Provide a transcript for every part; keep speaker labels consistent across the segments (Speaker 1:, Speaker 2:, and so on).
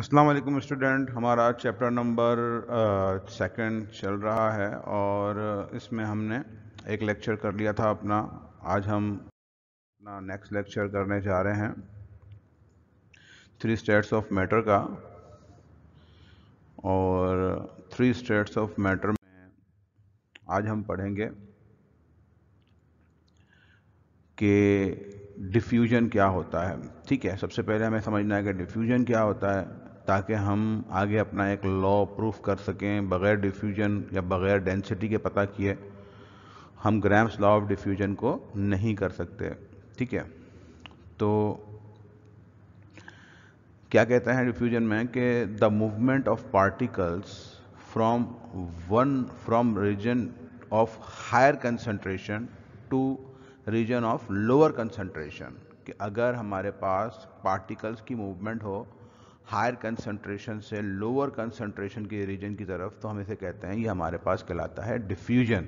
Speaker 1: अस्सलाम वालेकुम स्टूडेंट हमारा चैप्टर नंबर सेकंड चल रहा है और इसमें हमने एक लेक्चर कर लिया था अपना आज हम अपना नेक्स्ट लेक्चर करने जा रहे हैं थ्री स्टेट्स ऑफ मैटर का और थ्री स्टेट्स ऑफ मैटर में आज हम पढ़ेंगे कि डिफ्यूजन क्या होता है ठीक है सबसे पहले हमें समझना है कि डिफ्यूजन क्या होता है ताकि हम आगे अपना एक लॉ प्रूफ कर सकें बग़ैर डिफ्यूजन या बग़ैर डेंसिटी के पता किए हम ग्राम्स लॉ ऑफ डिफ्यूजन को नहीं कर सकते ठीक है तो क्या कहते हैं डिफ्यूजन में कि the movement of particles from one from region of higher concentration to region of lower concentration कि अगर हमारे पास पार्टिकल्स की मूवमेंट हो हायर कंसंट्रेशन से लोअर कंसंट्रेशन के रीजन की तरफ तो हम इसे कहते हैं ये हमारे पास कहलाता है डिफ्यूजन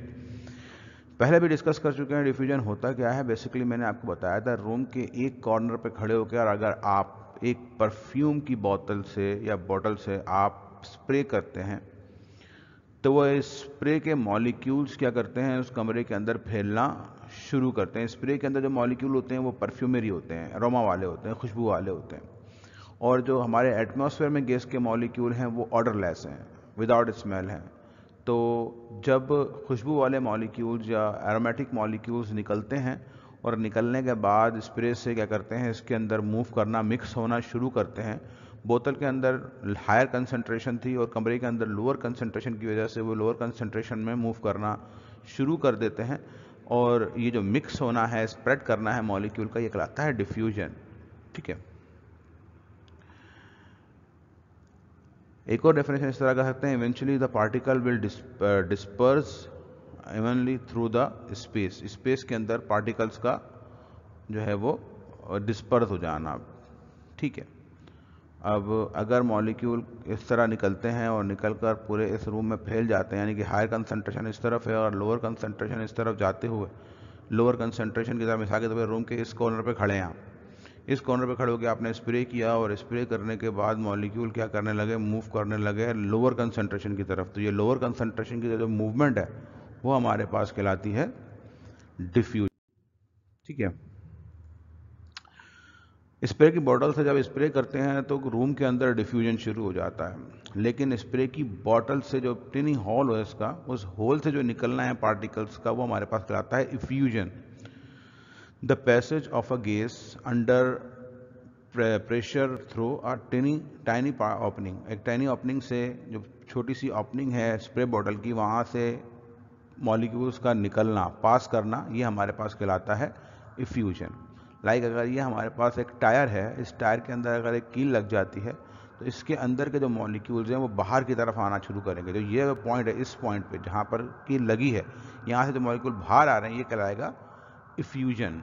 Speaker 1: पहले भी डिस्कस कर चुके हैं डिफ्यूजन होता क्या है बेसिकली मैंने आपको बताया था रूम के एक कॉर्नर पर खड़े होकर और अगर आप एक परफ्यूम की बोतल से या बॉटल से आप स्प्रे करते हैं तो वह स्प्रे के मॉलिक्यूल्स क्या करते हैं उस कमरे के अंदर फैलना शुरू करते हैं स्प्रे के अंदर जो मॉलिक्यूल होते हैं वो परफ्यूमरी होते हैं रोमा वाले होते हैं खुशबू वाले होते हैं और जो हमारे एटमॉस्फेयर में गैस के मॉलिक्यूल हैं वो ऑर्डरलेस हैं विदाउट स्मेल हैं तो जब खुशबू वाले मॉलिक्यूल्स या एरोमेटिक मॉलिक्यूल्स निकलते हैं और निकलने के बाद स्प्रे से क्या करते हैं इसके अंदर मूव करना मिक्स होना शुरू करते हैं बोतल के अंदर हायर कंसनट्रेशन थी और कमरे के अंदर लोअर कंसनट्रेशन की वजह से वो लोअर कंसनट्रेशन में मूव करना शुरू कर देते हैं और ये जो मिक्स होना है स्प्रेड करना है मॉलिक्यूल का ये कहलाता है डिफ्यूजन ठीक है एक और डेफिनेशन इस तरह कह सकते हैं eventually the particle will disperse evenly through the space space के अंदर पार्टिकल्स का जो है वो डिस्पर्स uh, हो जाना ठीक है अब अगर मॉलिक्यूल इस तरह निकलते हैं और निकल कर पूरे इस रूम में फैल जाते हैं यानी कि हायर कंसनट्रेशन इस तरफ है और लोअर कंसनट्रेशन इस तरफ जाते हुए लोअर कंसनट्रेशन की तरफ मिसाल के तौर तो पर रूम के इस कॉर्नर पर खड़े हैं आप इस कॉर्नर पे खड़े होकर आपने स्प्रे किया और स्प्रे करने के बाद मॉलिक्यूल क्या करने लगे मूव करने लगे लोअर कंसंट्रेशन की तरफ तो ये लोअर कंसंट्रेशन की जो मूवमेंट है वो हमारे पास कहलाती है डिफ्यूज ठीक है स्प्रे की बॉटल से जब स्प्रे करते हैं तो रूम के अंदर डिफ्यूजन शुरू हो जाता है लेकिन स्प्रे की बॉटल से जो टिनी हॉल है इसका उस होल से जो निकलना है पार्टिकल्स का वो हमारे पास कहलाता है effusion The passage of a gas under pressure through a tiny tiny opening एक टाइनी ओपनिंग से जो छोटी सी ओपनिंग है स्प्रे बॉटल की वहाँ से मॉलिक्यूल्स का निकलना पास करना ये हमारे पास कहलाता है इफ्यूजन लाइक like अगर ये हमारे पास एक टायर है इस टायर के अंदर अगर एक कील लग जाती है तो इसके अंदर के जो मॉलिक्यूल्स हैं वो बाहर की तरफ आना शुरू करेंगे जो ये पॉइंट है इस पॉइंट पे जहाँ पर कील लगी है यहाँ से जो मॉलिक्यूल बाहर आ रहे हैं ये कहलाएगा इफ्यूजन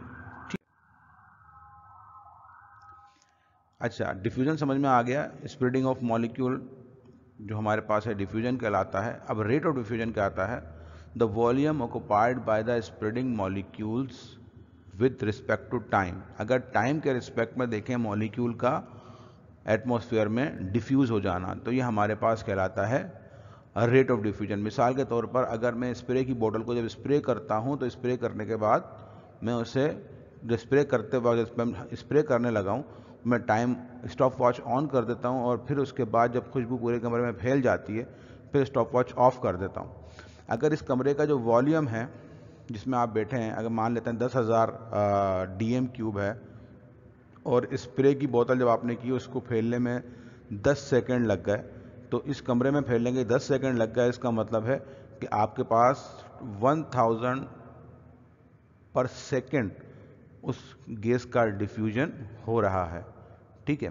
Speaker 1: अच्छा डिफ्यूजन समझ में आ गया स्प्रेडिंग ऑफ मॉलिक्यूल जो हमारे पास है डिफ्यूजन कहलाता है अब रेट ऑफ डिफ्यूजन क्या आता है the volume occupied by the spreading molecules with respect to time अगर टाइम के रिस्पेक्ट में देखें मॉलिक्यूल का एटमॉस्फेयर में डिफ्यूज़ हो जाना तो ये हमारे पास कहलाता है रेट ऑफ डिफ्यूजन मिसाल के तौर पर अगर मैं स्प्रे की बोतल को जब स्प्रे करता हूँ तो स्प्रे करने के बाद मैं उसे स्प्रे करते वक्त मैं स्प्रे करने लगा हूँ मैं टाइम स्टॉप वॉच ऑन कर देता हूँ और फिर उसके बाद जब खुशबू पूरे कमरे में फैल जाती है फिर स्टॉप वॉच ऑफ कर देता हूँ अगर इस कमरे का जो वॉल्यूम है जिसमें आप बैठे हैं अगर मान लेते हैं दस हज़ार डी एम क्यूब है और स्प्रे की बोतल जब आपने की उसको फैलने में दस सेकेंड लग गए तो इस कमरे में फैलने के दस सेकेंड लग गए इसका मतलब है कि आपके पास वन थाउजेंड पर सेकेंड उस गैस का डिफ्यूजन हो रहा है ठीक है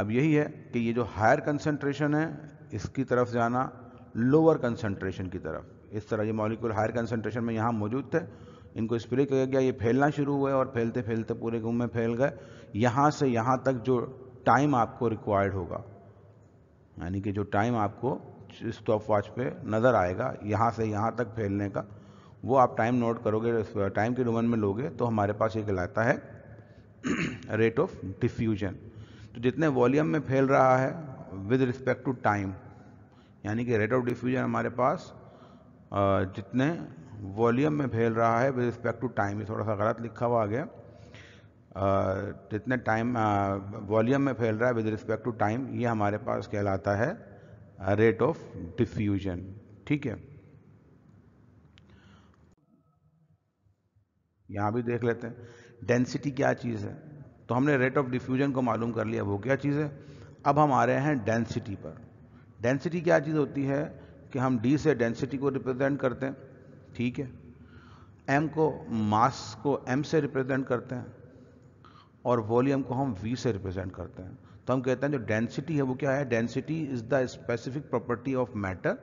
Speaker 1: अब यही है कि ये जो हायर कंसंट्रेशन है इसकी तरफ जाना लोअर कंसंट्रेशन की तरफ इस तरह ये मॉलिक्यूल हायर कंसंट्रेशन में यहाँ मौजूद थे इनको स्प्रे किया गया ये फैलना शुरू हुए और फैलते फैलते पूरे घूम में फैल गए यहाँ से यहाँ तक जो टाइम आपको रिक्वायर्ड होगा यानी कि जो टाइम आपको स्टॉप वॉच पे नज़र आएगा यहाँ से यहाँ तक फैलने का वो आप टाइम नोट करोगे टाइम के रोमन में लोगे तो हमारे पास ये कहलाता है रेट ऑफ डिफ्यूजन तो जितने वॉल्यूम में फैल रहा है विद रिस्पेक्ट टू टाइम यानी कि रेट ऑफ डिफ्यूजन हमारे पास जितने वॉल्यूम में फैल रहा है विद रिस्पेक्ट टू टाइम ये थोड़ा सा गलत लिखा हुआ आ गया जितने टाइम वॉल्यूम में फैल रहा है विद रिस्पेक्ट टू टाइम ये हमारे पास कहलाता है रेट ऑफ डिफ्यूजन ठीक है यहाँ भी देख लेते हैं डेंसिटी क्या चीज़ है तो हमने रेट ऑफ डिफ्यूजन को मालूम कर लिया वो क्या चीज़ है अब हम आ रहे हैं डेंसिटी पर डेंसिटी क्या चीज़ होती है कि हम डी से डेंसिटी को रिप्रेजेंट करते हैं ठीक है एम को मास को एम से रिप्रेजेंट करते हैं और वॉल्यूम को हम वी से रिप्रेजेंट करते हैं तो हम कहते हैं जो डेंसिटी है वो क्या है density is the specific property of matter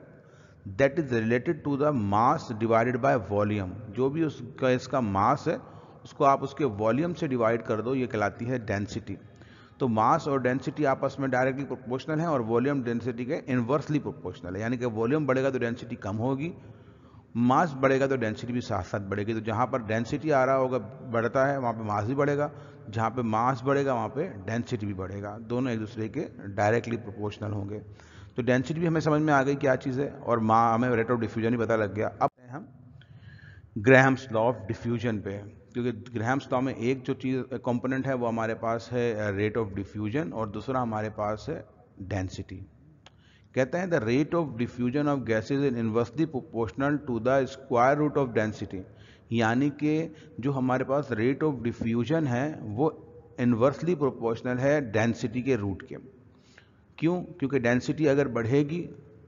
Speaker 1: that is related to the mass divided by volume जो भी उसका इसका मास है उसको आप उसके वॉल्यूम से डिवाइड कर दो ये कहलाती है डेंसिटी तो मास और डेंसिटी आपस में डायरेक्टली प्रोपोर्शनल है और वॉल्यूम डेंसिटी के इन्वर्सली प्रोपोर्शनल है यानी कि वॉल्यूम बढ़ेगा तो डेंसिटी कम होगी मास बढ़ेगा तो डेंसिटी भी साथ साथ बढ़ेगी तो जहाँ पर डेंसिटी आ रहा होगा बढ़ता है वहाँ पे मास भी बढ़ेगा जहाँ पे मास बढ़ेगा वहाँ पे डेंसिटी भी बढ़ेगा दोनों एक दूसरे के डायरेक्टली प्रोपोर्शनल होंगे तो डेंसिटी भी हमें समझ में आ गई क्या चीज़ है और माँ हमें रेट ऑफ डिफ्यूजन ही पता लग गया अब हम ग्रहम्स लॉ ऑफ डिफ्यूजन पे क्योंकि ग्रहम्स लॉ में एक जो चीज़ कंपोनेंट है वो हमारे पास है रेट ऑफ डिफ्यूजन और दूसरा हमारे पास है डेंसिटी कहते हैं the rate of diffusion of gases in inversely proportional to the square root of density यानी कि जो हमारे पास रेट ऑफ डिफ्यूजन है वो इन्वर्सली प्रोपोर्शनल है डेंसिटी के रूट के क्यों क्योंकि डेंसिटी अगर बढ़ेगी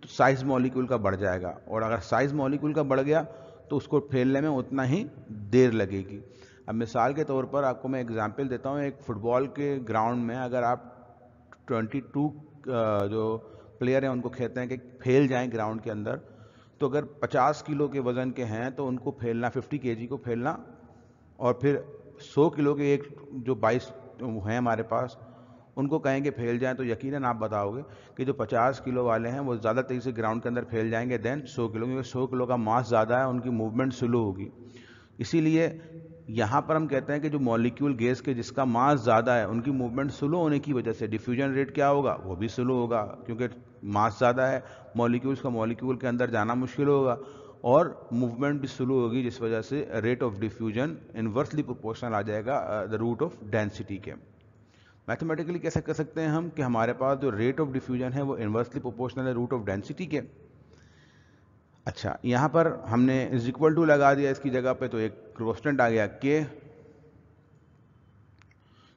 Speaker 1: तो साइज मॉलिक्यूल का बढ़ जाएगा और अगर साइज मॉलिक्यूल का बढ़ गया तो उसको फैलने में उतना ही देर लगेगी अब मिसाल के तौर पर आपको मैं एग्जांपल देता हूँ एक फुटबॉल के ग्राउंड में अगर आप 22 जो प्लेयर हैं उनको कहते हैं कि फैल जाएं ग्राउंड के अंदर तो अगर 50 किलो के वज़न के हैं तो उनको फैलना 50 के को फैलना और फिर 100 किलो के एक जो 22 हैं हमारे पास उनको कहेंगे फैल जाए तो यकीनन आप बताओगे कि जो 50 किलो वाले हैं वो ज़्यादा तेज़ी से ग्राउंड के अंदर फैल जाएंगे देन 100 किलो क्योंकि 100 किलो का मास ज़्यादा है उनकी मूवमेंट स्लो होगी इसीलिए यहाँ पर हम कहते हैं कि जो मॉलिक्यूल गैस के जिसका मास ज़्यादा है उनकी मूवमेंट स्लो होने की वजह से डिफ्यूजन रेट क्या होगा वो भी स्लो होगा क्योंकि मास ज़्यादा है मॉलिक्यूल्स का मॉलिक्यूल के अंदर जाना मुश्किल होगा और मूवमेंट भी स्लो होगी जिस वजह से rate of diffusion inversely proportional आ जाएगा द रूट ऑफ डेंसिटी के मैथमेटिकली कैसे कर सकते हैं हम कि हमारे पास जो रेट ऑफ डिफ्यूजन है वो इन्वर्सली प्रोपोर्शनल है रूट ऑफ डेंसिटी के अच्छा यहाँ पर हमने इज इक्वल टू लगा दिया इसकी जगह पे तो एक कॉन्स्टेंट आ गया के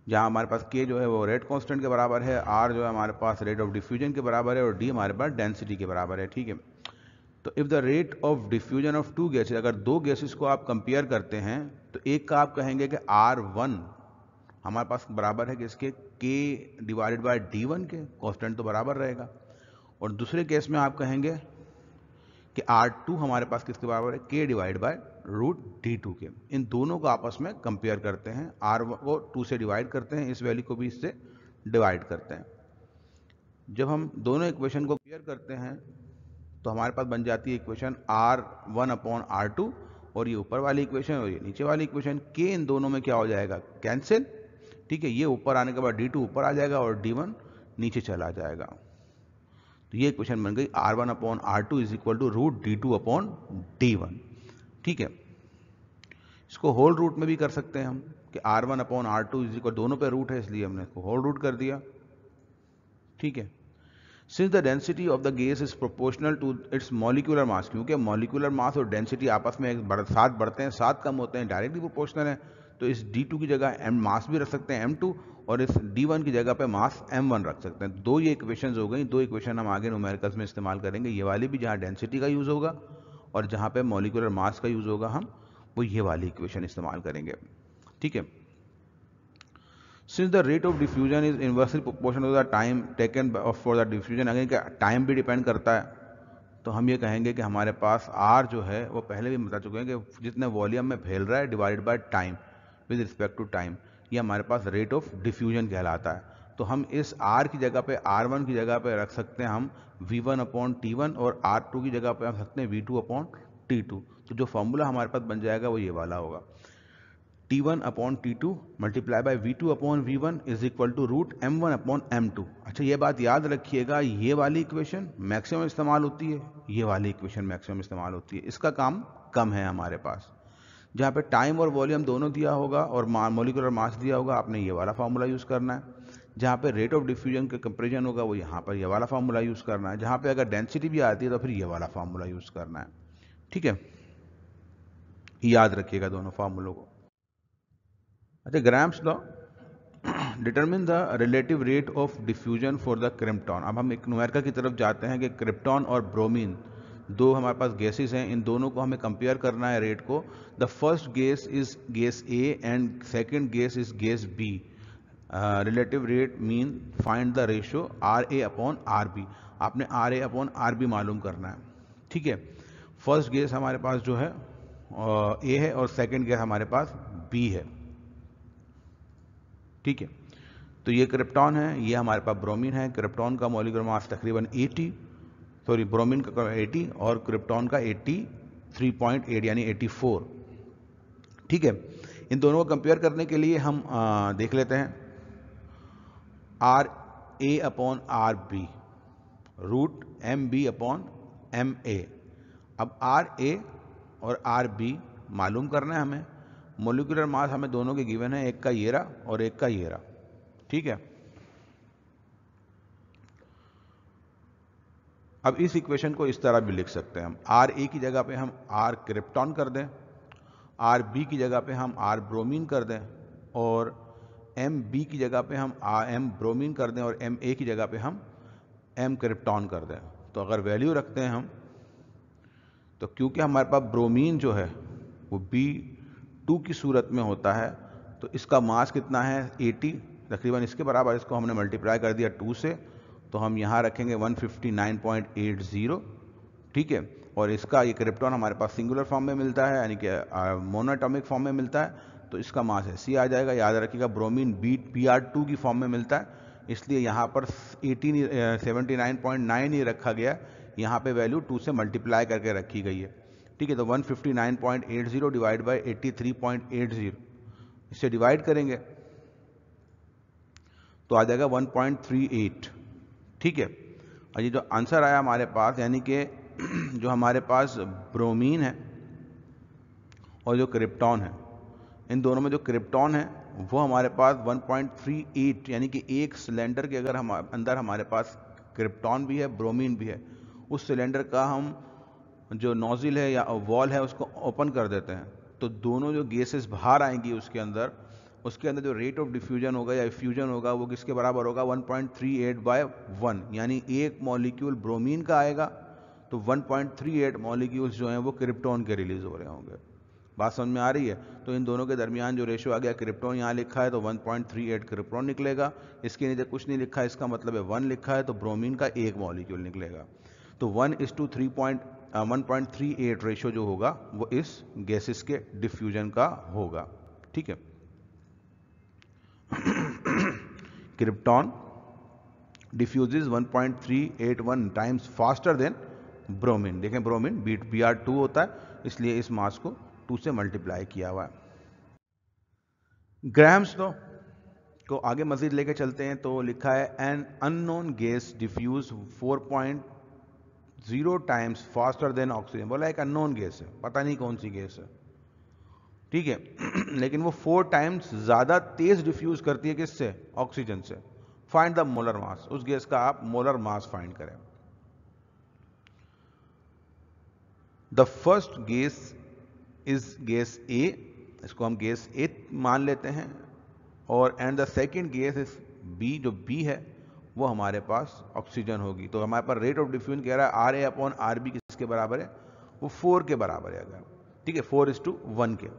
Speaker 1: जहाँ हमारे पास के जो है वो रेट कॉन्स्टेंट के बराबर है आर जो है हमारे पास रेट ऑफ डिफ्यूजन के बराबर है और डी हमारे पास डेंसिटी के बराबर है ठीक है तो if the rate of diffusion of two gases अगर दो गैसेज को आप कंपेयर करते हैं तो एक का आप कहेंगे कि आर वन हमारे पास बराबर है कि इसके डिवाइडेड बाय डी वन के कॉन्स्टेंट तो बराबर रहेगा और दूसरे केस में आप कहेंगे कि आर टू हमारे पास किसके बराबर है के divide by root D two के इन दोनों को आपस में कंपेयर करते हैं आर को टू से डिवाइड करते हैं इस वैल्यू को भी इससे डिवाइड करते हैं जब हम दोनों इक्वेशन को पेयर करते हैं तो हमारे पास बन जाती है equation R one upon R two और ये ऊपर वाली इक्वेशन और ये नीचे वाली इक्वेशन के इन दोनों में क्या हो जाएगा कैंसिल ठीक है ये ऊपर आने के बाद डी टू ऊपर आ जाएगा और डी वन नीचे चला जाएगा तो ये क्वेश्चन बन गई R one upon R two is equal to root D two upon D one ठीक है इसको होल रूट में भी कर सकते हैं हम कि R one upon R two is equal दोनों पे रूट है इसलिए हमने इसको होल रूट कर दिया ठीक है since the density of the gas is proportional to its molecular mass क्योंकि मॉलिकुलर मास और डेंसिटी आपस में एक साथ बढ़ते हैं साथ कम होते हैं डायरेक्टली प्रोपोर्शनल है तो इस D2 की जगह एम मास भी रख सकते हैं M2 और इस D1 की जगह पे मास M1 रख सकते हैं दो ये इक्वेशन हो गई दो इक्वेशन हम आगे नोमेरिकल्स में इस्तेमाल करेंगे ये वाली भी जहाँ डेंसिटी का यूज़ होगा और जहाँ पे मोलिकुलर मास का यूज़ होगा हम वो ये वाली इक्वेशन इस्तेमाल करेंगे ठीक है since the rate of diffusion is inversely proportion of the time taken for the diffusion अगर टाइम भी डिपेंड करता है तो हम ये कहेंगे कि हमारे पास आर जो है वो पहले भी बता चुके हैं कि जितने वॉल्यूम में फैल रहा है divided by time with respect to time ये हमारे पास रेट ऑफ डिफ्यूजन कहलाता है तो हम इस आर की जगह पे आर वन की जगह पे रख सकते हैं हम V one upon T one और आर टू की जगह पे रख सकते हैं V two upon T two तो जो फॉर्मूला हमारे पास बन जाएगा वो ये वाला होगा T one upon T two multiply by V two upon V one is equal to root M one upon M two अच्छा ये बात याद रखिएगा ये वाली इक्वेशन मैक्सिमम इस्तेमाल होती है ये वाली इक्वेशन मैक्सिमम इस्तेमाल होती है इसका काम कम है हमारे पास जहाँ पे टाइम और वॉल्यूम दोनों दिया होगा और मोलिकुलर मास दिया होगा आपने ये वाला फार्मूला यूज़ करना है जहाँ पे रेट ऑफ डिफ्यूजन का कंपेरिजन होगा वो यहाँ पर ये वाला फार्मूला यूज़ करना है जहाँ पे अगर डेंसिटी भी आती है तो फिर ये वाला फार्मूला यूज़ करना है ठीक है याद रखिएगा दोनों फार्मूलों को अच्छा Graham's law determine the relative rate of diffusion for the krypton अब हम एक की तरफ जाते हैं कि क्रिप्टॉन और ब्रोमीन दो हमारे पास गैसेस हैं इन दोनों को हमें कंपेयर करना है रेट को the first gas is gas A and second gas is gas B relative rate mean find the ratio R A upon R B आपने R A upon R B मालूम करना है ठीक है फर्स्ट गैस हमारे पास जो है ए uh, है और सेकेंड गैस हमारे पास बी है ठीक है तो ये क्रिप्टॉन है ये हमारे पास ब्रोमीन है क्रिप्टॉन का मॉलिकुलर मास तकरीबन सॉरी ब्रोमीन का 80 और क्रिप्टॉन का 83.8 यानी 84 ठीक है इन दोनों को कंपेयर करने के लिए हम आ, देख लेते हैं R A upon R B root M B upon M A अब आर ए और आर बी मालूम करना है हमें मोलिकुलर मास हमें दोनों के गिवन है एक का येरा और एक का येरा ठीक है अब इस इक्वेशन को इस तरह भी लिख सकते हैं हम आर ए की जगह पे हम आर क्रिप्टॉन कर दें आर बी की जगह पे हम आर ब्रोमीन कर दें और एम बी की जगह पे हम आर एम ब्रोमीन कर दें और एम ए की जगह पे हम एम क्रिप्टॉन कर दें तो अगर वैल्यू रखते हैं हम तो क्योंकि हमारे पास ब्रोमीन जो है वो बी टू की सूरत में होता है तो इसका मास कितना है 80 तकरीबन इसके बराबर इसको हमने मल्टीप्लाई कर दिया टू से तो हम यहाँ रखेंगे 159.80 ठीक है और इसका ये क्रिप्टॉन हमारे पास सिंगुलर फॉर्म में मिलता है यानी कि मोनोटॉमिक फॉर्म में मिलता है तो इसका मास है सी आ जाएगा याद रखिएगा ब्रोमीन बी पी आर टू की फॉर्म में मिलता है इसलिए यहाँ पर 18 79.9 ही रखा गया यहाँ पे वैल्यू टू से मल्टीप्लाई करके रखी गई है ठीक है तो 159.80 डिवाइड बाय 83.80 इसे डिवाइड करेंगे तो आ जाएगा 1.38 ठीक है और ये जो आंसर आया हमारे पास यानी कि जो हमारे पास ब्रोमीन है और जो क्रिप्टॉन है इन दोनों में जो क्रिप्टॉन है वो हमारे पास 1.38 यानी कि एक सिलेंडर के अगर हम अंदर हमारे पास क्रिप्टॉन भी है ब्रोमीन भी है उस सिलेंडर का हम जो नोजिल है या वॉल है उसको ओपन कर देते हैं तो दोनों जो गैसेस बाहर आएंगी उसके अंदर उसके अंदर जो रेट ऑफ डिफ्यूजन होगा या फ्यूजन होगा वो किसके बराबर होगा 1.38 point three eight by one यानी एक मॉलिक्यूल ब्रोमीन का आएगा तो 1.38 पॉइंट थ्री एट मॉलिक्यूल्स जो हैं वो क्रिप्टॉन के रिलीज हो रहे होंगे बात समझ में आ रही है तो इन दोनों के दरमियान जो रेशो आ गया क्रिप्टॉन यहाँ लिखा है तो 1.38 पॉइंट क्रिप्टॉन निकलेगा इसके नीचे कुछ नहीं लिखा इसका मतलब है वन लिखा है तो ब्रोमीन का एक मॉलिक्यूल निकलेगा तो वन इस to three point one point three eight ratio जो होगा वो इस गैसेस के डिफ्यूजन का होगा ठीक है diffuse one point three eight one times faster than bromine देखें ब्रोमिन बीट बी आर टू होता है इसलिए इस मास को टू से मल्टीप्लाई किया हुआ है ग्राम्स लो तो, को आगे मजीद लेके चलते हैं तो लिखा है an unknown gas diffuse four point zero times faster than oxygen बोला एक अननोन गैस है पता नहीं कौन सी गैस है ठीक है लेकिन वो फोर टाइम्स ज़्यादा तेज़ डिफ्यूज़ करती है किससे ऑक्सीजन से फाइंड द मोलर मास उस गैस का आप मोलर मास फाइंड करें the first gas is gas A इसको हम गैस ए मान लेते हैं और and the second gas is B जो बी है वो हमारे पास ऑक्सीजन होगी तो हमारे पास रेट ऑफ डिफ्यूजन कह रहा है R A upon R B किसके बराबर है वो फोर के बराबर है अगर ठीक है फोर इज टू वन के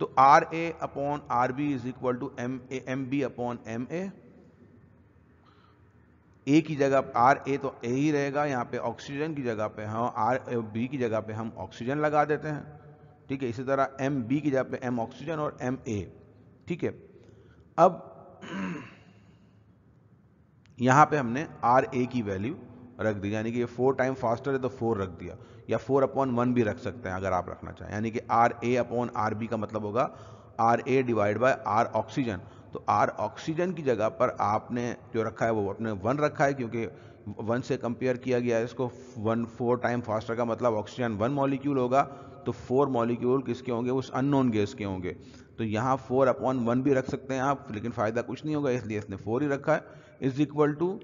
Speaker 1: तो R A upon R B is equal to M A M B upon M A A की जगह आर ए तो ए ही रहेगा यहाँ पे ऑक्सीजन की जगह पे हम आर बी की जगह पे हम ऑक्सीजन लगा देते हैं ठीक है इसी तरह एम बी की जगह पे एम ऑक्सीजन और एम ए ठीक है अब यहाँ पे हमने आर ए की वैल्यू रख दी यानी कि ये फोर टाइम फास्टर है तो फोर रख दिया या फोर अपॉन वन भी रख सकते हैं अगर आप रखना चाहें यानी कि R A upon R B का मतलब होगा R A divide by R oxygen तो आर ऑक्सीजन की जगह पर आपने जो रखा है वो अपने वन रखा है क्योंकि वन से कंपेयर किया गया है इसको वन फोर टाइम फास्टर का मतलब ऑक्सीजन वन मॉलिक्यूल होगा तो फोर मॉलिक्यूल किसके होंगे उस अननोन गैस के होंगे तो यहाँ फोर अपॉन वन भी रख सकते हैं आप लेकिन फ़ायदा कुछ नहीं होगा इसलिए इसने फोर ही रखा है is equal to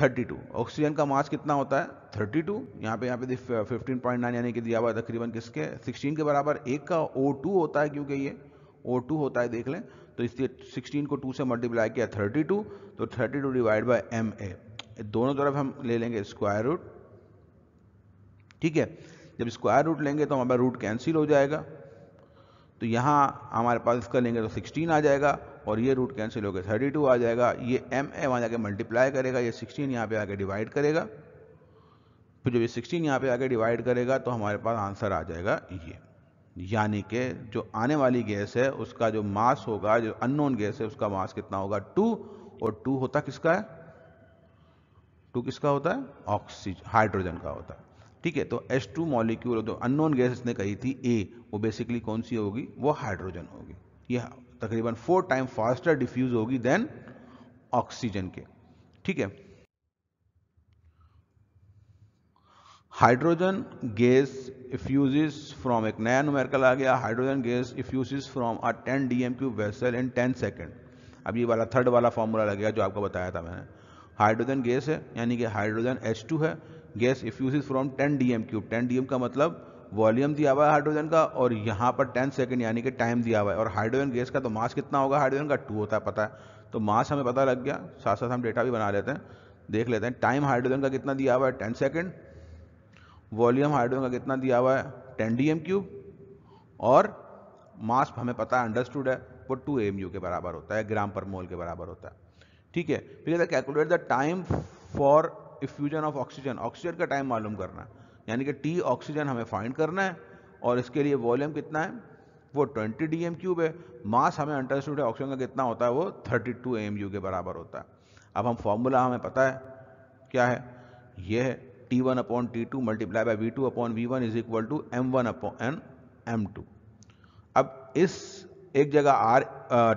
Speaker 1: thirty two oxygen का मास कितना होता है थर्टी टू यहाँ पे यहाँ पे फिफ्टीन पॉइंट नाइन यानी कि दिया हुआ तकरीबन किसके सिक्सटीन के बराबर एक का ओ टू होता है क्योंकि ये ओ टू होता है देख लें तो इसलिए सिक्सटीन को टू से मल्टीप्लाई किया थर्टी टू तो thirty two divide by M A दोनों तरफ हम ले लेंगे स्क्वायर रूट ठीक है जब स्क्वायर रूट लेंगे तो हमारा रूट कैंसिल हो जाएगा तो यहाँ हमारे पास इसका लेंगे तो सिक्सटीन आ जाएगा और ये रूट कैंसिल होकर थर्टी आ जाएगा ये एम ए वहाँ जाके मल्टीप्लाई करेगा ये सिक्सटीन यहाँ पे आके डिवाइड करेगा फिर तो जब ये सिक्सटीन यहाँ पे आके डिवाइड करेगा तो हमारे पास आंसर आ जाएगा ये यानी कि जो आने वाली गैस है उसका जो मास होगा जो अननोन गैस है उसका मास कितना होगा टू और टू होता किसका है टू किसका होता है ऑक्सीजन हाइड्रोजन का होता है ठीक है तो H2 टू मॉलिक्यूल जो अननोन गैस इसने कही थी A वो बेसिकली कौन सी होगी वो हाइड्रोजन होगी यह तकरीबन फोर टाइम फास्टर डिफ्यूज़ होगी देन ऑक्सीजन के ठीक है हाइड्रोजन गैस इफ्यूजिस फ्रॉम एक नया नुमेरिकल आ गया hydrogen gas effuse from a 10 DM cube vessel in 10 second अब ये वाला थर्ड वाला फॉर्मूला लग गया जो आपको बताया था मैंने हाइड्रोजन गैस है यानी कि हाइड्रोजन H2 है gas effuses from 10 DM cube 10 DM का मतलब वॉल्यूम दिया हुआ है हाइड्रोजन का और यहाँ पर टेन सेकेंड यानी कि टाइम दिया हुआ है और हाइड्रोजन गैस का तो मास कितना होगा हाइड्रोजन का टू होता है पता है तो मास हमें पता लग गया साथ साथ हम डेटा भी बना लेते हैं देख लेते हैं टाइम हाइड्रोजन का कितना दिया हुआ है टेन सेकेंड वॉल्यूम हाइड्रोजन का कितना दिया हुआ है टेन डी एम क्यूब और मास हमें पता है अंडरस्टूड है वो टू एम यू के बराबर होता है ग्राम पर मोल के बराबर होता है ठीक है फिर calculate the time for effusion of oxygen oxygen का टाइम मालूम करना है यानी कि टी ऑक्सीजन हमें फाइंड करना है और इसके लिए वॉल्यूम कितना है वो 20 डी एम क्यूब है मास हमें अंटरस्टूड ऑक्सीजन का कितना होता है वो 32 टू एम यू के बराबर होता है अब हम फॉर्मूला हमें पता है क्या है ये है T one upon T two multiply by V two upon V one is equal to M one upon N M two अब इस एक जगह आर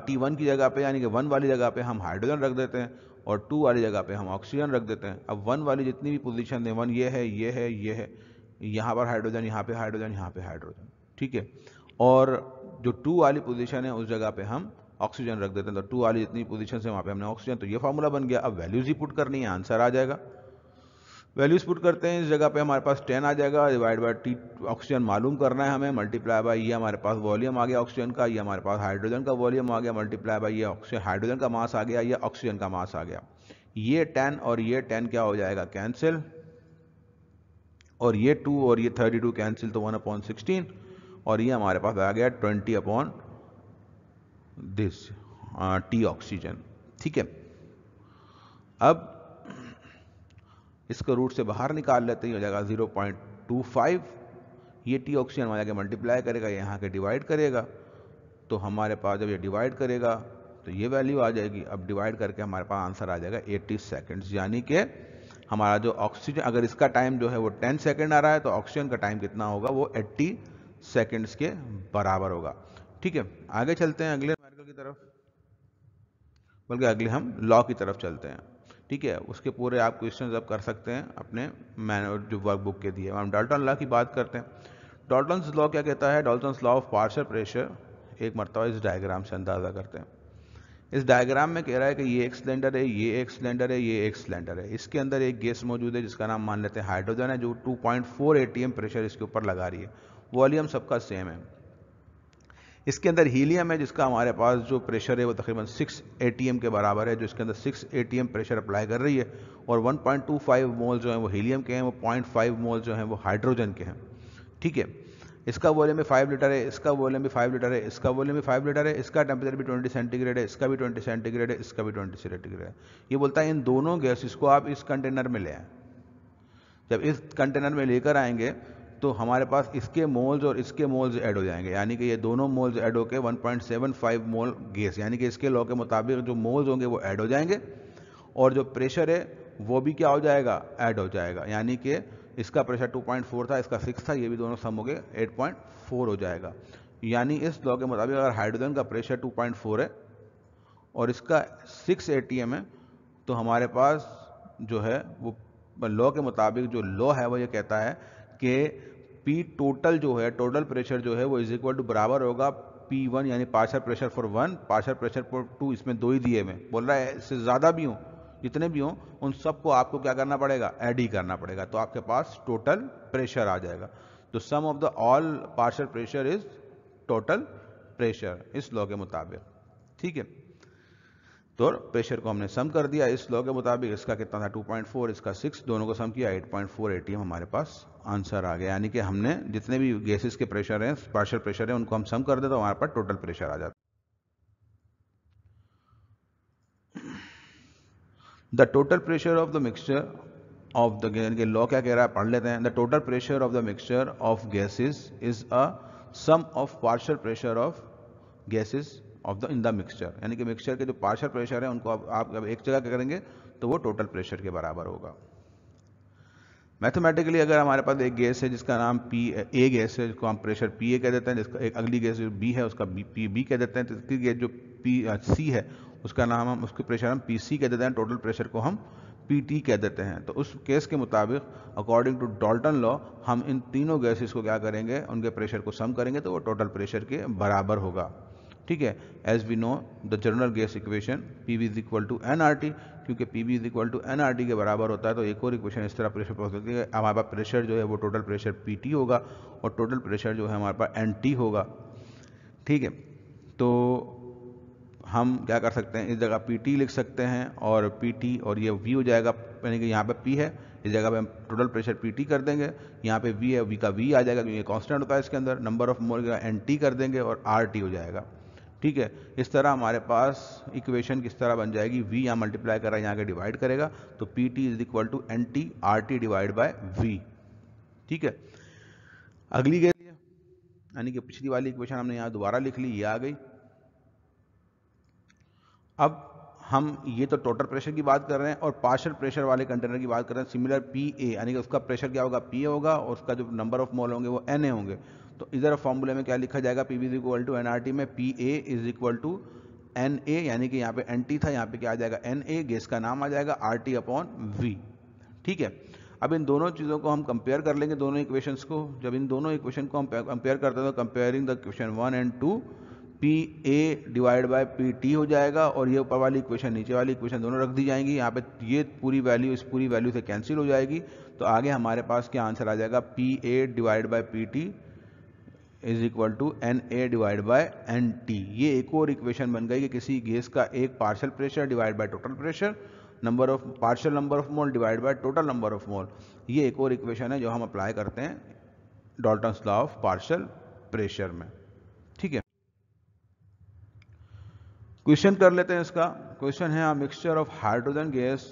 Speaker 1: टी वन की जगह पे यानी कि वन वाली जगह पे हम हाइड्रोजन रख देते हैं और टू वाली जगह पे हम ऑक्सीजन रख देते हैं अब वन वाली जितनी भी पोजीशन है वन ये है ये है ये है यहाँ पर हाइड्रोजन यहाँ पे हाइड्रोजन यहाँ पे हाइड्रोजन ठीक है और जो टू वाली पोजीशन है उस जगह पे हम ऑक्सीजन रख देते हैं तो टू वाली जितनी पोजिशन है वहाँ पे हमने ऑक्सीजन तो ये फार्मूला बन गया अब वैल्यूज ही पुट करनी है आंसर आ जाएगा वैल्यूज पुट करते हैं इस जगह पे हमारे पास 10 आ जाएगा डिवाइड बाय टी ऑक्सीजन मालूम करना है हमें मल्टीप्लाई बाय ये हमारे पास वॉल्यूम आ गया ऑक्सीजन का ये हमारे पास हाइड्रोजन का वॉल्यूम आ गया मल्टीप्लाई बाय ये ऑक्सीजन हाइड्रोजन का मास आ गया या ऑक्सीजन का मास आ गया ये 10 और ये 10 क्या हो जाएगा कैंसिल और ये 2 और ये 32 कैंसिल तो 1 अपॉन 16 और ये हमारे पास आ गया 20 अपॉन दिस टी ऑक्सीजन ठीक है अब इसको रूट से बाहर निकाल लेते हैं हो जाएगा जीरो पॉइंट टू फाइव ये टी ऑक्सीजन वहाँ जाके मल्टीप्लाई करेगा यहाँ के डिवाइड करेगा तो हमारे पास जब ये डिवाइड करेगा तो ये वैल्यू आ जाएगी अब डिवाइड करके हमारे पास आंसर आ जाएगा 80 सेकंड्स यानी कि हमारा जो ऑक्सीजन अगर इसका टाइम जो है वो 10 सेकंड आ रहा है तो ऑक्सीजन का टाइम कितना होगा वो 80 सेकंड्स के बराबर होगा ठीक है आगे चलते हैं अगले की तरफ बल्कि अगले हम लॉ की तरफ चलते हैं ठीक है उसके पूरे आप क्वेश्चन आप कर सकते हैं अपने मैन जो वर्कबुक के दिए हम डाल्टन लॉ की बात करते हैं डाल्टन लॉ क्या कहता है Dalton law of partial pressure एक मरतबा इस डायग्राम से अंदाज़ा करते हैं इस डायग्राम में कह रहा है कि ये एक सिलेंडर है ये एक सिलेंडर है ये एक सिलेंडर है इसके अंदर एक गैस मौजूद है जिसका नाम मान लेते हैं हाइड्रोजन है जो 2.4 एटीएम प्रेशर इसके ऊपर लगा रही है वॉल्यूम सबका सेम है इसके अंदर हीलियम है जिसका हमारे पास जो प्रेशर है वो तकरीबन 6 ए के बराबर है जो इसके अंदर 6 ए प्रेशर अप्लाई कर रही है और 1.25 मोल जो है वो हीलियम के हैं वो 0.5 मोल जो हैं वो हाइड्रोजन के हैं ठीक है इसका वॉल्यूम भी फाइव लीटर है इसका वॉल्यूम भी फाइव लीटर है इसका वॉल्यूम भी फाइव लीटर है इसका टेम्परेचर भी ट्वेंटी सेंटीग्रेड है इसका भी ट्वेंटी सेंटीग्रेड है इसका भी ट्वेंटी सेंटीग्रेड है ये बोलता है इन दोनों गैस इसको आप इस कंटेनर में ले आए जब इस कंटेनर में लेकर आएंगे तो हमारे पास इसके मोल्स और इसके मोल्स ऐड हो जाएंगे यानी कि ये दोनों मोल्स ऐड होकर 1.75 मोल गैस यानी कि इसके लॉ के मुताबिक जो मोल्स होंगे वो ऐड हो जाएंगे और जो प्रेशर है वो भी क्या हो जाएगा ऐड हो जाएगा यानी कि इसका प्रेशर 2.4 था इसका 6 था ये भी दोनों सम हो गए 8.4 हो जाएगा यानी इस लॉ के मुताबिक अगर हाइड्रोजन का प्रेशर 2.4 है और इसका 6 एम है तो हमारे पास जो है वो लॉ के मुताबिक जो लॉ है वो ये कहता है कि पी टोटल जो है टोटल प्रेशर जो है वो इज इक्वल टू बराबर होगा पी वन यानी partial pressure for one partial pressure for two इसमें दो ही दिए हुए बोल रहा है इससे ज़्यादा भी हों जितने भी हों उन सबको आपको क्या करना पड़ेगा एड ही करना पड़ेगा तो आपके पास टोटल प्रेशर आ जाएगा तो sum of the all partial pressure is total pressure इस लॉ के मुताबिक ठीक है तो प्रेशर को हमने सम कर दिया इस लॉ के मुताबिक इसका कितना था 2.4 इसका 6 दोनों को सम किया 8.4 एटीएम हमारे पास आंसर आ गया यानी कि हमने जितने भी गैसेस के प्रेशर हैं पार्शल प्रेशर हैं उनको हम सम कर देते तो हमारे पास टोटल प्रेशर आ जाता the total pressure of the mixture of the law क्या कह रहा है पढ़ लेते हैं the total pressure of the mixture of gases is a sum of partial pressure of gases of the in the mixture यानी कि मिक्सचर के जो पार्शल प्रेशर है उनको आप, आप एक जगह करेंगे तो वो टोटल प्रेशर के बराबर होगा मैथमेटिकली अगर हमारे पास एक गैस है जिसका नाम पी ए गैस है जिसको हम प्रेशर पी ए कह देते हैं जिसका एक अगली गैस जो बी है उसका बी पी बी कह देते हैं तीसरी तो गैस जो पी सी है उसका नाम हम उसके प्रेशर हम पी सी कह देते हैं टोटल प्रेशर को हम पी टी कह देते हैं तो उस केस के मुताबिक अकॉर्डिंग टू डॉल्टन लॉ हम इन तीनों गैसेस को क्या करेंगे उनके प्रेशर को सम करेंगे तो वो टोटल प्रेशर के बराबर होगा ठीक है as we know the general gas equation P V is equal to N R T क्योंकि P V is equal to N R T के बराबर होता है तो एक और इक्वेशन इस तरह प्रेशर पहुँच सकती है हमारे पास प्रेशर जो है वो टोटल प्रेशर पी टी होगा और टोटल प्रेशर जो है हमारे पास एन टी होगा ठीक है तो हम क्या कर सकते हैं इस जगह पी टी लिख सकते हैं और पी टी और ये वी हो जाएगा यानी कि यहाँ पर पी है इस जगह पे हम टोटल प्रेशर पी टी कर देंगे यहाँ पे वी है वी का वी आ जाएगा क्योंकि कॉन्स्टेंट कांस्टेंट होता है इसके अंदर नंबर ऑफ मोल का एन टी कर देंगे और आर टी हो जाएगा ठीक है इस तरह हमारे पास इक्वेशन किस तरह बन जाएगी वी यहाँ मल्टीप्लाई कर रहा है यहाँ के डिवाइड करेगा तो P T is equal to N T R T divide by V ठीक है अगली गई यानी कि पिछली वाली इक्वेशन हमने यहाँ दोबारा लिख ली ये आ गई अब हम ये तो टोटल प्रेशर की बात कर रहे हैं और पार्शल प्रेशर वाले कंटेनर की बात कर रहे हैं सिमिलर पी ए यानी कि उसका प्रेशर क्या होगा पी ए होगा और उसका जो नंबर ऑफ मोल होंगे वो एन ए होंगे तो इधर फॉर्मूले में क्या लिखा जाएगा P V is equal to N R T में P A is equal to N A यानी कि यहाँ पे एन टी था यहाँ पे क्या आ जाएगा एन ए गैस का नाम आ जाएगा आर टी अपॉन वी ठीक है अब इन दोनों चीज़ों को हम कंपेयर कर लेंगे दोनों इक्वेशंस को जब इन दोनों इक्वेशन को हम कंपेयर करते हैं तो comparing the question one and two P A divide by P T हो जाएगा और ये ऊपर वाली इक्वेशन नीचे वाली इक्वेशन दोनों रख दी जाएंगी यहाँ पे ये पूरी वैल्यू इस पूरी वैल्यू से कैंसिल हो जाएगी तो आगे हमारे पास क्या आंसर आ जाएगा P A divide by P T is equal to N A divide by N T ये एक और इक्वेशन बन गई कि किसी गैस का एक partial pressure divide by total pressure number of partial number of mole divide by total number of mole ये एक और इक्वेशन है जो हम अप्लाई करते हैं Dalton law of partial pressure में ठीक है क्वेश्चन कर लेते हैं इसका क्वेश्चन है mixture of hydrogen gas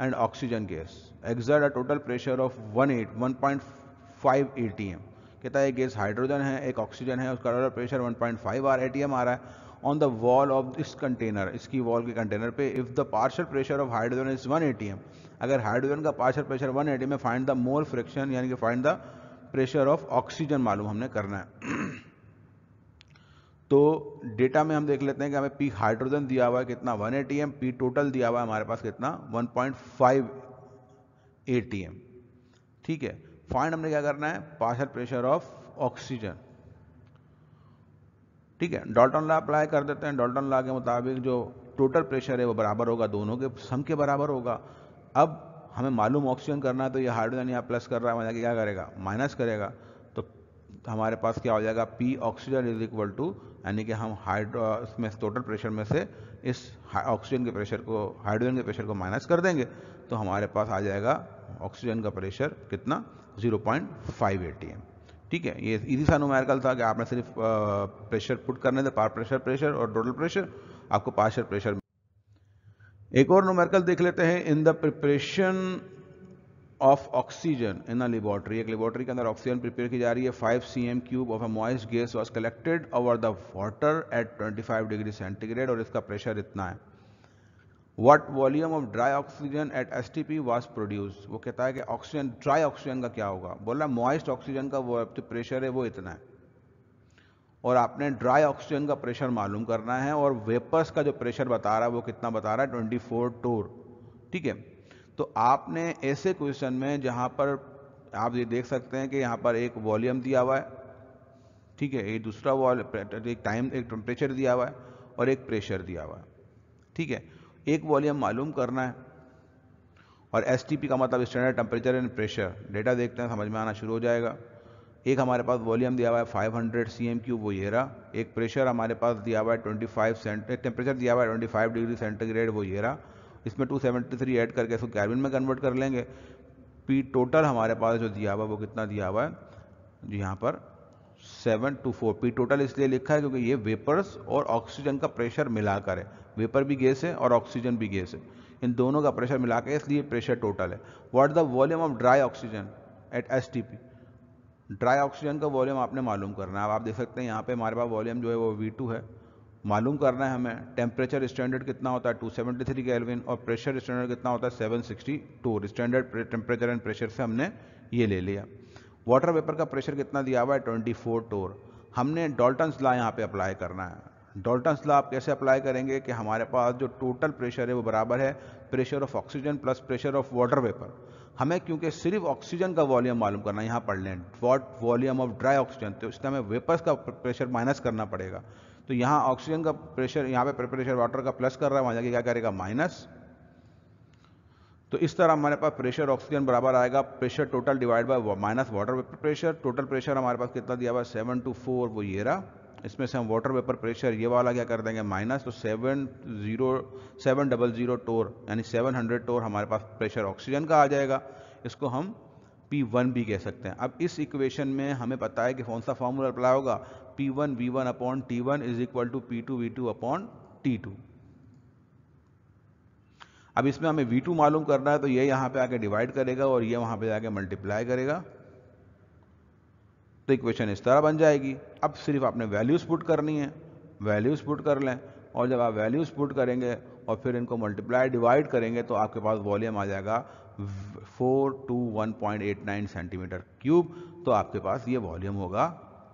Speaker 1: and oxygen gas a total one eight one point five A T M कहता है गैस हाइड्रोजन है एक ऑक्सीजन है उसका प्रेशर 1.5 पॉइंट फाइव आर आ रहा है on the wall of this container इसकी वॉल के कंटेनर पे if the partial pressure of hydrogen is one ATM अगर हाइड्रोजन का पार्शल प्रेशर वन एटीएम है फाइंड द मोल फ्रिक्शन यानी कि find the pressure of oxygen मालूम हमने करना है तो डेटा में हम देख लेते हैं कि हमें पी हाइड्रोजन दिया हुआ है कितना वन एटीएम पी टोटल दिया हुआ है हमारे पास कितना वन पॉइंट फाइव ए ठीक है फाइंड हमने क्या करना है पार्शल प्रेशर ऑफ ऑक्सीजन ठीक है डॉल्टन लॉ अप्लाई कर देते हैं डॉल्टन लॉ के मुताबिक जो टोटल प्रेशर है वो बराबर होगा दोनों के सम के बराबर होगा अब हमें मालूम ऑक्सीजन करना है तो ये हाइड्रोजन यहाँ प्लस कर रहा है मतलब क्या करेगा माइनस करेगा तो हमारे पास क्या हो जाएगा P oxygen is equal to यानी कि हम हाइड्रो इसमें टोटल प्रेशर में से इस ऑक्सीजन के प्रेशर को हाइड्रोजन के प्रेशर को माइनस कर देंगे तो हमारे पास आ जाएगा ऑक्सीजन का प्रेशर कितना 0.5 एम ठीक है ये इजी सा नोमैरिकल था कि आपने सिर्फ प्रेशर पुट करने थे पार प्रेशर प्रेशर और टोटल प्रेशर आपको पार्शल प्रेशर एक और नोमैरिकल देख लेते हैं in the preparation of oxygen in a laboratory एक लेबोरेटरी के अंदर ऑक्सीजन प्रिपेयर की जा रही है five C M cube of a moist gas was collected over the water at 25 degree centigrade और इसका प्रेशर इतना है what volume of dry oxygen at S T P was produce वो कहता है कि ऑक्सीजन ड्राई ऑक्सीजन का क्या होगा बोला मॉइस्ट ऑक्सीजन का वो जो तो प्रेशर है वो इतना है और आपने ड्राई ऑक्सीजन का प्रेशर मालूम करना है और वेपर्स का जो प्रेशर बता रहा है वो कितना बता रहा है ट्वेंटी फोर टोर ठीक है तो आपने ऐसे क्वेश्चन में जहाँ पर आप ये देख सकते हैं कि यहाँ पर एक वॉल्यूम दिया हुआ है ठीक है एक दूसरा वॉल एक टाइम एक टेम्परेचर दिया हुआ है और एक प्रेशर दिया हुआ है ठीक है एक वॉल्यूम मालूम करना है और एस का मतलब standard temperature and pressure data देखते हैं समझ में आना शुरू हो जाएगा एक हमारे पास वॉल्यूम दिया हुआ है 500 हंड्रेड सी एम क्यूब वो येरा एक प्रेशर हमारे पास दिया हुआ है 25 सेंट टेम्परेचर दिया हुआ है 25 डिग्री सेंटीग्रेड वो येरा इसमें 273 ऐड करके इसको कैबिन में कन्वर्ट कर लेंगे पी टोटल हमारे पास जो दिया हुआ है वो कितना दिया हुआ है जी यहाँ पर seven two four P total इसलिए लिखा है क्योंकि ये वेपर्स और ऑक्सीजन का प्रेशर मिलाकर है वेपर भी गैस है और ऑक्सीजन भी गैस है इन दोनों का प्रेशर मिला इसलिए प्रेशर टोटल है what the volume of dry oxygen at S T P dry oxygen का वॉल्यूम आपने मालूम करना है अब आप देख सकते हैं यहाँ पे हमारे पास वॉल्यूम जो है वो वी टू है मालूम करना है हमें टेम्परेचर स्टैंडर्ड कितना होता है टू सेवेंटी थ्री एलविन और प्रेशर स्टैंडर्ड कितना होता है seven sixty to standard temperature and pressure से हमने ये ले लिया वाटर वेपर का प्रेशर कितना दिया हुआ है ट्वेंटी फोर टोर हमने डॉल्टन्स ला यहाँ पर अप्लाई करना है डॉल्टन ला आप कैसे अप्लाई करेंगे कि हमारे पास जो टोटल प्रेशर है वो बराबर है pressure of oxygen plus pressure of water vapour हमें क्योंकि सिर्फ ऑक्सीजन का वॉल्यूम मालूम करना है यहाँ पढ़ लें what volume of dry oxygen तो इसका हमें वेपर्स का प्रेशर माइनस करना पड़ेगा तो यहाँ ऑक्सीजन का प्रेशर यहाँ पे प्रेशर वाटर का प्लस कर रहा है वहाँ जाके क्या करेगा माइनस तो इस तरह हमारे पास प्रेशर ऑक्सीजन बराबर आएगा pressure total divide by minus water vapour pressure total pressure हमारे पास कितना दिया हुआ है सेवन टू फोर वो ये रहा इसमें से हम वाटर वेपर प्रेशर ये वाला क्या कर देंगे माइनस तो seven zero seven double zero torr यानी सेवन हंड्रेड टोर हमारे पास प्रेशर ऑक्सीजन का आ जाएगा इसको हम पी वन भी कह सकते हैं अब इस इक्वेशन में हमें पता है कि कौन सा फॉर्मूला अप्लाई होगा P one V one upon T one is equal to P two V two upon T two अब इसमें हमें वी टू मालूम करना है तो ये यहाँ पे आके डिवाइड करेगा और ये वहाँ पे जाके मल्टीप्लाई करेगा तो इक्वेशन इस तरह बन जाएगी अब सिर्फ आपने वैल्यूज़ पुट करनी है वैल्यूज़ पुट कर लें और जब आप वैल्यूज़ पुट करेंगे और फिर इनको मल्टीप्लाई डिवाइड करेंगे तो आपके पास वॉल्यूम आ जाएगा four two one point eight nine centimetre cube तो आपके पास ये वॉल्यूम होगा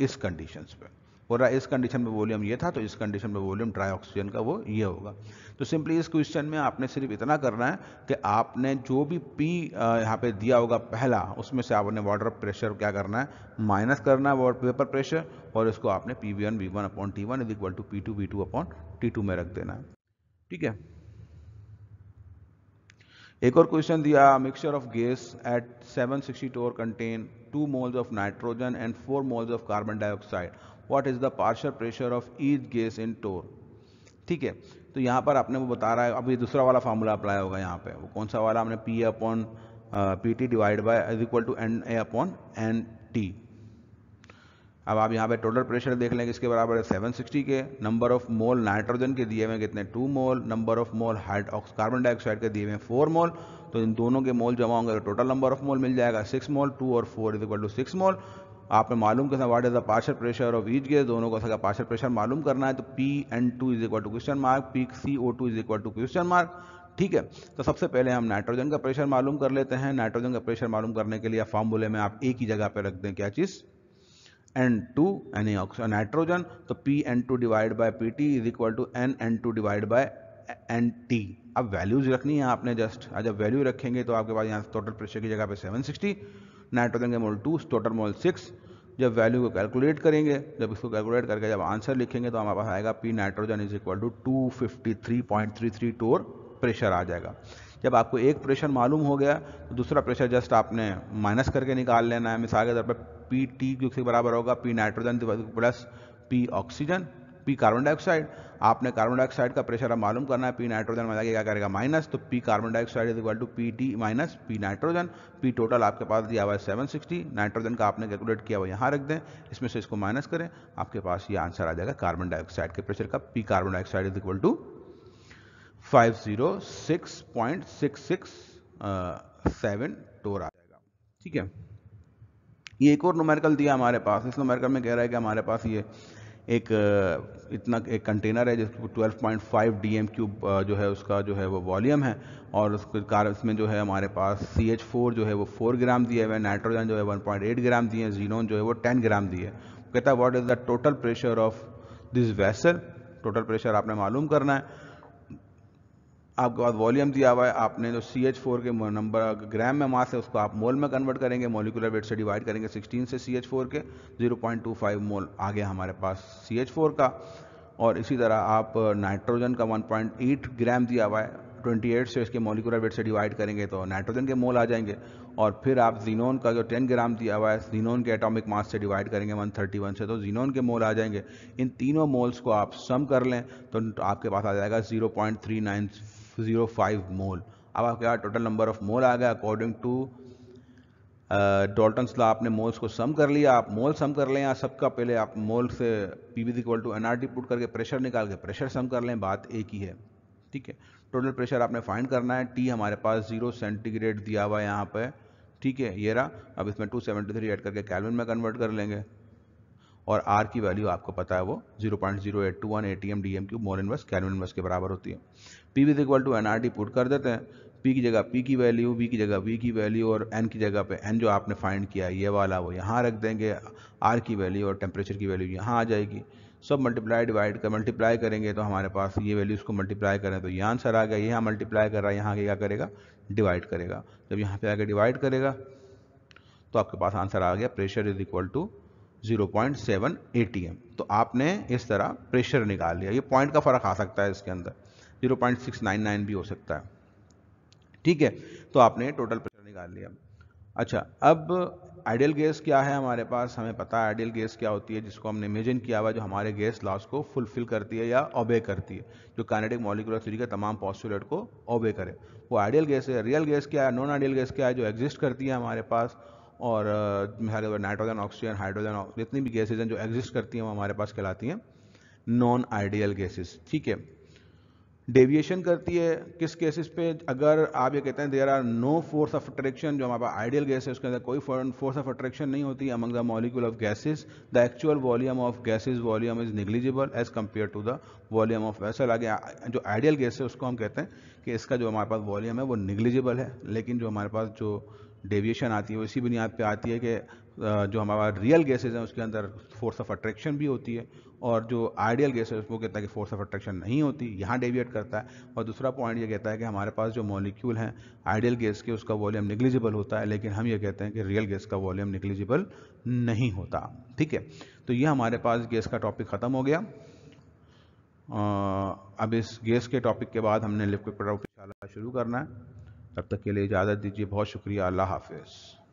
Speaker 1: इस कंडीशंस पर बोला इस कंडीशन में वॉल्यूम ये था तो इस कंडीशन में वॉल्यूम ड्राई ऑक्सीजन का वो ये होगा तो सिंपली इस क्वेश्चन में आपने सिर्फ इतना करना है कि आपने जो भी पी यहाँ पे दिया होगा पहला उसमें से आपने वाटर प्रेशर क्या करना है माइनस करना है पेपर प्रेशर और इसको आपने P V one V one upon T one is equal to P two V two upon T two में रख देना है ठीक है एक और क्वेश्चन दिया mixture of gas at 760 torr contain two moles of nitrogen and four moles of carbon dioxide what is the partial pressure of each gas in torr ठीक है तो यहाँ पर आपने वो बता रहा है अब ये दूसरा वाला फार्मूला अप्लाई होगा यहाँ पे वो कौन सा वाला हमने P upon P T divide by is equal to N A upon N T अब आप यहाँ पे टोटल प्रेशर देख लेंगे इसके बराबर है 760 के नंबर ऑफ मोल नाइट्रोजन के दिए हुए कितने two mole number of mole हाइड कार्बन डाइऑक्साइड के दिए हुए फोर मोल तो इन दोनों के मोल जमा होंगे तो टोटल नंबर ऑफ मोल मिल जाएगा सिक्स मोल टू और four is equal to six mole आपने मालूम करना what is the partial pressure of each gas दोनों को सका पार्शल प्रेशर मालूम करना है तो P N two is equal to question mark P C O two is equal to question mark ठीक है तो सबसे पहले हम नाइट्रोजन का प्रेशर मालूम कर लेते हैं नाइट्रोजन का प्रेशर मालूम करने के लिए फॉर्मूले में आप एक ही जगह पर रख दें क्या चीज़ एन टू ऑक्सीजन नाइट्रोजन तो P N two divide by P T is equal to N N two divide by N T अब वैल्यूज रखनी है आपने जस्ट जब वैल्यू रखेंगे तो आपके पास यहाँ टोटल प्रेशर की जगह पे 760 नाइट्रोजन के mole two total mole six जब वैल्यू को कैलकुलेट करेंगे जब इसको कैलकुलेट करके जब आंसर लिखेंगे तो हमारे पास आएगा P nitrogen is equal to two fifty three point three three torr pressure आ जाएगा जब आपको एक प्रेशर मालूम हो गया तो दूसरा प्रेशर जस्ट आपने माइनस करके निकाल लेना है मिसाल के तौर पर पी टी क्योंकि बराबर होगा P nitrogen plus P oxygen P carbon dioxide आपने कार्बन डाइऑक्साइड का प्रेशर अब मालूम करना है पी नाइट्रोजन में क्या करेगा माइनस तो P carbon dioxide is equal to P T minus P nitrogen P total आपके पास दिया हुआ है सेवन सिक्सटी नाइट्रोजन का आपने कैलकुलेट किया हुआ यहाँ रख दें इसमें से इसको माइनस करें आपके पास ये आंसर आ जाएगा कार्बन डाइऑक्साइड के प्रेशर का P carbon dioxide is equal to five zero आ जाएगा ठीक है ये एक और नोमेरिकल दिया हमारे पास इस नोमेरिकल में कह रहा है कि हमारे पास ये एक इतना एक कंटेनर है जिसको 12.5 डीएम क्यूब जो है उसका जो है वो वॉल्यूम है और उसके कारण इसमें जो है हमारे पास सी एच फोर जो है वो 4 ग्राम दिए हुए नाइट्रोजन जो है 1.8 ग्राम दिए हैं जीनोन जो है वो 10 ग्राम दिए कहता है what is the total pressure of this vessel total pressure आपने मालूम करना है आपके पास वॉल्यूम दिया हुआ है आपने जो सी एच फोर के नंबर ग्राम में मास है उसको आप मोल में कन्वर्ट करेंगे मोलिकुलर वेट से डिवाइड करेंगे 16 से सी एच फोर के 0.25 मोल आ गया हमारे पास सी एच फोर का और इसी तरह आप नाइट्रोजन का 1.8 ग्राम दिया हुआ है 28 से इसके मोलिकुलर वेट से डिवाइड करेंगे तो नाइट्रोजन के मोल आ जाएंगे और फिर आप जीनोन का जो 10 ग्राम दिया हुआ है जीनोन के एटॉमिक मास से डिवाइड करेंगे 131 से तो जीनोन के मोल आ जाएंगे इन तीनों मोल्स को आप सम कर लें तो आपके पास आ जाएगा जीरो फाइव मोल अब आपके यहाँ टोटल नंबर ऑफ मोल आ गया अकॉर्डिंग टू डॉल्टन लॉ आपने मोल्स को सम कर लिया आप मोल सम कर लें या सबका पहले आप मोल से P V equal to N R T put करके प्रेशर निकाल के प्रेशर सम कर लें बात एक ही है ठीक है टोटल प्रेशर आपने फाइंड करना है टी हमारे पास जीरो सेंटीग्रेड दिया हुआ है यहाँ पर ठीक है ये रहा अब इसमें थ्री ऐड करके कैलविन में कन्वर्ट कर लेंगे और आर की वैल्यू आपको पता है वो zero zero point eight two one A T M D M cube mole inverse kelvin inverse के बराबर होती है P V equal to N R T put कर देते हैं पी की जगह पी की वैल्यू वी की जगह वी की वैल्यू और एन की जगह पे एन जो आपने फाइंड किया ये वाला वो यहाँ रख देंगे आर की वैल्यू और टेम्परेचर की वैल्यू यहाँ आ जाएगी सब मल्टीप्लाई डिवाइड कर मल्टीप्लाई करेंगे तो हमारे पास ये वैल्यू उसको मल्टीप्लाई करें तो ये आंसर आ गया यहाँ मल्टीप्लाई कर रहा है यहाँ के क्या करेगा डिवाइड करेगा जब यहाँ पे आगे डिवाइड करेगा तो आपके पास आंसर आ गया pressure is equal to 0.7 point तो आपने इस तरह प्रेशर निकाल लिया ये पॉइंट का फ़र्क आ सकता है इसके अंदर 0.699 भी हो सकता है ठीक है तो आपने टोटल प्रेशर निकाल लिया अच्छा अब आइडियल गैस क्या है हमारे पास हमें पता है आइडियल गैस क्या होती है जिसको हमने इमेजिन किया हुआ जो हमारे गैस लॉस को फुलफिल करती है या ओबे करती है जो कैनेडिक मॉलिकुलर थ्योरी का तमाम पॉस्टुलेट को ओबे करे वो आइडियल गैस है रियल गैस क्या है नॉन आइडियल गैस क्या है जो एग्जिस्ट करती है हमारे पास और नाइट्रोजन ऑक्सीजन हाइड्रोजन जितनी भी गैसेज हैं जो एग्जिस्ट करती हैं वो हमारे पास कहलाती हैं नॉन आइडियल गैसेज ठीक है डेविएशन करती है किस केसेस पे अगर आप ये कहते हैं there are no force of attraction जो हमारे आइडियल गैस है उसके अंदर कोई फोर्स ऑफ अट्रैक्शन नहीं होती among the molecule of gases the actual volume of gases volume is negligible as compare to the volume of vessel आगे जो आइडियल गैस है उसको हम कहते हैं कि इसका जो हमारे पास वॉल्यूम है वो निग्लिजिबल है लेकिन जो हमारे पास जो डेविएशन आती है वो इसी बुनियाद पर आती है कि जो हमारा रियल गैसेज हैं उसके अंदर फोर्स ऑफ अट्रैक्शन भी होती है और जो आइडियल गैस है उसको कहता है कि फोर्स ऑफ अट्रैक्शन नहीं होती यहाँ डेविएट करता है और दूसरा पॉइंट ये कहता है कि हमारे पास जो मॉलिक्यूल हैं आइडियल गैस के उसका वॉल्यूम निग्लिजिबल होता है लेकिन हम ये कहते हैं कि रियल गैस का वॉल्यूम निगलिजिबल नहीं होता ठीक है तो ये हमारे पास गैस का टॉपिक ख़त्म हो गया आ, अब इस गैस के टॉपिक के बाद हमने लिक्विड टॉपिक शुरू करना है तब तक के लिए इजाज़त दीजिए बहुत शुक्रिया अल्लाह हाफिज़